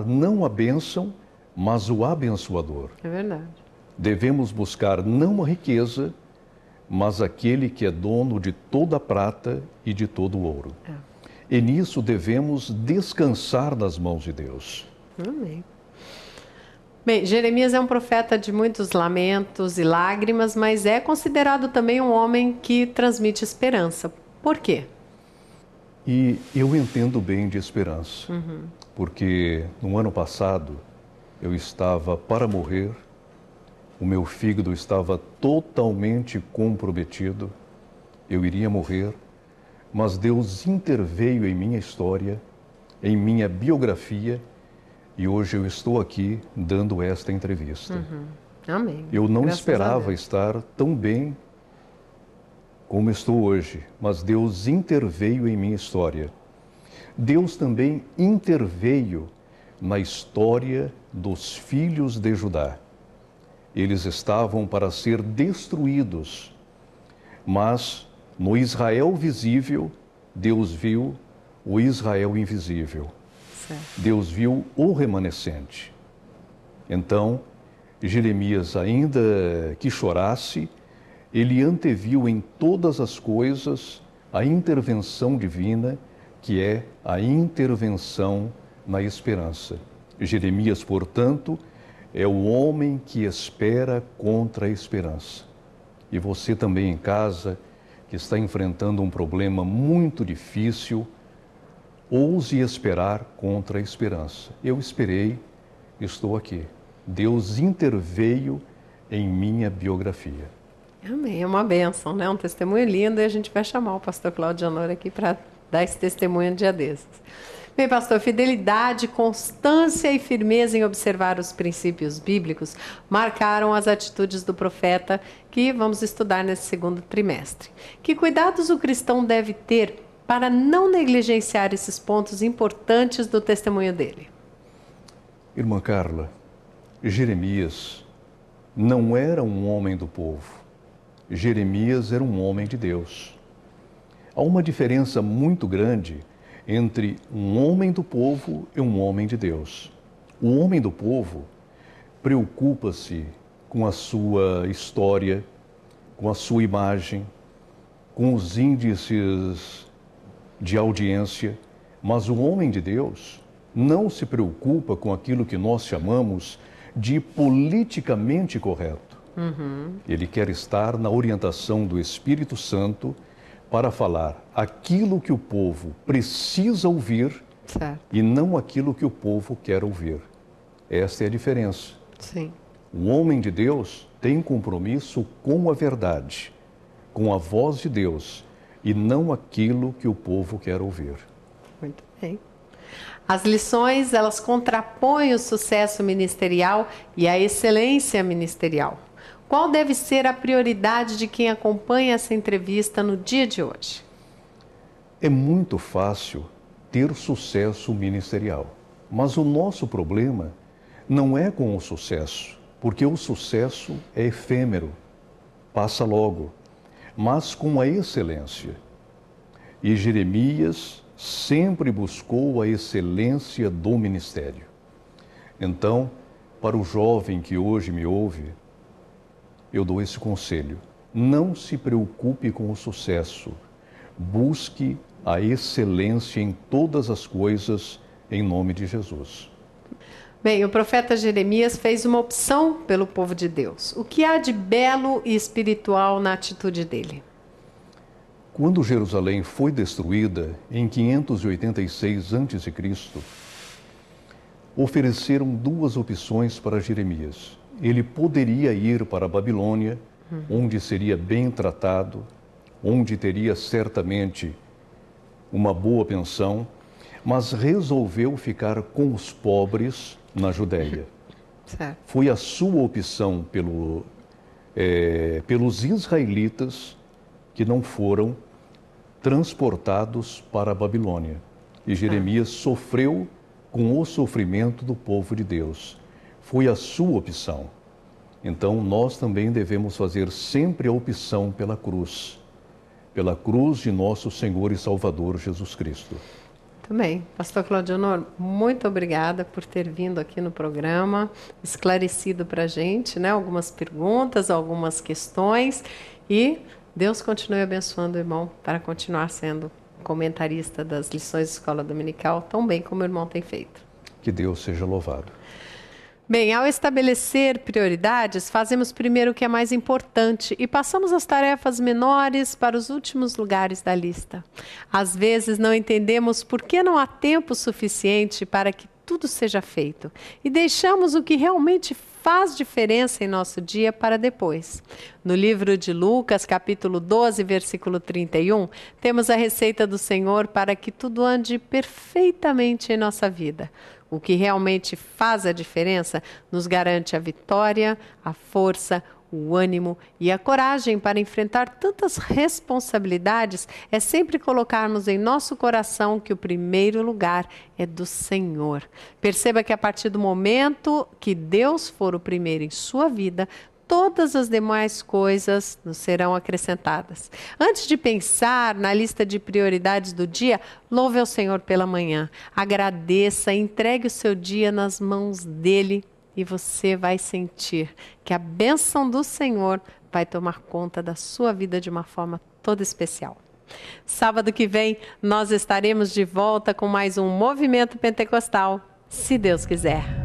não a bênção, mas o abençoador. É verdade. Devemos buscar não a riqueza, mas aquele que é dono de toda a prata e de todo o ouro. É. E nisso devemos descansar nas mãos de Deus. Amém. Bem, Jeremias é um profeta de muitos lamentos e lágrimas, mas é considerado também um homem que transmite esperança. Por quê? E eu entendo bem de esperança, uhum. porque no ano passado eu estava para morrer, o meu fígado estava totalmente comprometido, eu iria morrer, mas Deus interveio em minha história, em minha biografia, e hoje eu estou aqui dando esta entrevista. Uhum. Amém. Eu não Graças esperava estar tão bem como estou hoje, mas Deus interveio em minha história. Deus também interveio na história dos filhos de Judá. Eles estavam para ser destruídos, mas no Israel visível, Deus viu o Israel invisível. Certo. Deus viu o remanescente. Então, Jeremias, ainda que chorasse, ele anteviu em todas as coisas a intervenção divina, que é a intervenção na esperança. Jeremias, portanto, é o homem que espera contra a esperança. E você também em casa, que está enfrentando um problema muito difícil, ouse esperar contra a esperança. Eu esperei, estou aqui. Deus interveio em minha biografia. Amém, é uma benção, né? Um testemunho lindo e a gente vai chamar o pastor Cláudio Janor aqui para dar esse testemunho um dia desses. Bem, pastor, fidelidade, constância e firmeza em observar os princípios bíblicos marcaram as atitudes do profeta que vamos estudar nesse segundo trimestre. Que cuidados o cristão deve ter para não negligenciar esses pontos importantes do testemunho dele? Irmã Carla, Jeremias não era um homem do povo, Jeremias era um homem de Deus. Há uma diferença muito grande entre um homem do povo e um homem de Deus. O homem do povo preocupa-se com a sua história, com a sua imagem, com os índices de audiência, mas o homem de Deus não se preocupa com aquilo que nós chamamos de politicamente correto. Uhum. Ele quer estar na orientação do Espírito Santo para falar aquilo que o povo precisa ouvir certo. e não aquilo que o povo quer ouvir. Essa é a diferença. Sim. O homem de Deus tem compromisso com a verdade, com a voz de Deus e não aquilo que o povo quer ouvir. Muito bem. As lições, elas contrapõem o sucesso ministerial e a excelência ministerial. Qual deve ser a prioridade de quem acompanha essa entrevista no dia de hoje? É muito fácil ter sucesso ministerial, mas o nosso problema não é com o sucesso, porque o sucesso é efêmero, passa logo, mas com a excelência. E Jeremias sempre buscou a excelência do ministério. Então, para o jovem que hoje me ouve, eu dou esse conselho. Não se preocupe com o sucesso. Busque a excelência em todas as coisas, em nome de Jesus. Bem, o profeta Jeremias fez uma opção pelo povo de Deus. O que há de belo e espiritual na atitude dele? Quando Jerusalém foi destruída em 586 a.C., ofereceram duas opções para Jeremias ele poderia ir para a Babilônia, uhum. onde seria bem tratado, onde teria certamente uma boa pensão, mas resolveu ficar com os pobres na Judéia. Certo. Foi a sua opção pelo, é, pelos israelitas que não foram transportados para a Babilônia. E ah. Jeremias ah. sofreu com o sofrimento do povo de Deus foi a sua opção. Então nós também devemos fazer sempre a opção pela cruz, pela cruz de nosso Senhor e Salvador Jesus Cristo. Também. Pastor Honor, muito obrigada por ter vindo aqui no programa, esclarecido para a gente né, algumas perguntas, algumas questões. E Deus continue abençoando o irmão para continuar sendo comentarista das lições de escola dominical, tão bem como o irmão tem feito. Que Deus seja louvado. Bem, ao estabelecer prioridades, fazemos primeiro o que é mais importante e passamos as tarefas menores para os últimos lugares da lista. Às vezes não entendemos por que não há tempo suficiente para que tudo seja feito e deixamos o que realmente faz diferença em nosso dia para depois. No livro de Lucas, capítulo 12, versículo 31, temos a receita do Senhor para que tudo ande perfeitamente em nossa vida o que realmente faz a diferença, nos garante a vitória, a força, o ânimo e a coragem para enfrentar tantas responsabilidades é sempre colocarmos em nosso coração que o primeiro lugar é do Senhor. Perceba que a partir do momento que Deus for o primeiro em sua vida, todas as demais coisas nos serão acrescentadas. Antes de pensar na lista de prioridades do dia, louve ao Senhor pela manhã, agradeça, entregue o seu dia nas mãos dele e você vai sentir que a bênção do Senhor vai tomar conta da sua vida de uma forma toda especial. Sábado que vem, nós estaremos de volta com mais um Movimento Pentecostal, se Deus quiser.